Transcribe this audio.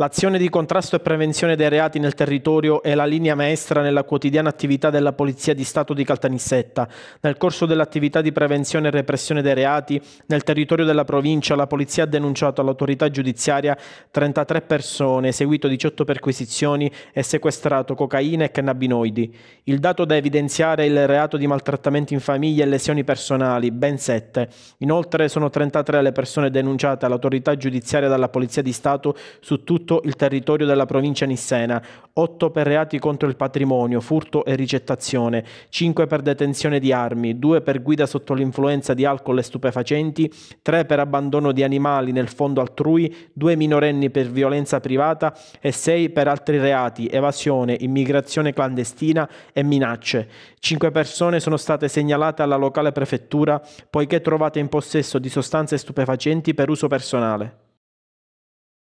L'azione di contrasto e prevenzione dei reati nel territorio è la linea maestra nella quotidiana attività della Polizia di Stato di Caltanissetta. Nel corso dell'attività di prevenzione e repressione dei reati nel territorio della provincia, la Polizia ha denunciato all'autorità giudiziaria 33 persone, eseguito 18 perquisizioni e sequestrato cocaina e cannabinoidi. Il dato da evidenziare è il reato di maltrattamenti in famiglia e lesioni personali, ben 7. Inoltre sono 33 le persone denunciate all'autorità giudiziaria dalla Polizia di Stato su tutto tutto il territorio della provincia nissena, 8 per reati contro il patrimonio, furto e ricettazione, 5 per detenzione di armi, 2 per guida sotto l'influenza di alcol e stupefacenti, 3 per abbandono di animali nel fondo altrui, 2 minorenni per violenza privata e 6 per altri reati, evasione, immigrazione clandestina e minacce. 5 persone sono state segnalate alla locale prefettura poiché trovate in possesso di sostanze stupefacenti per uso personale.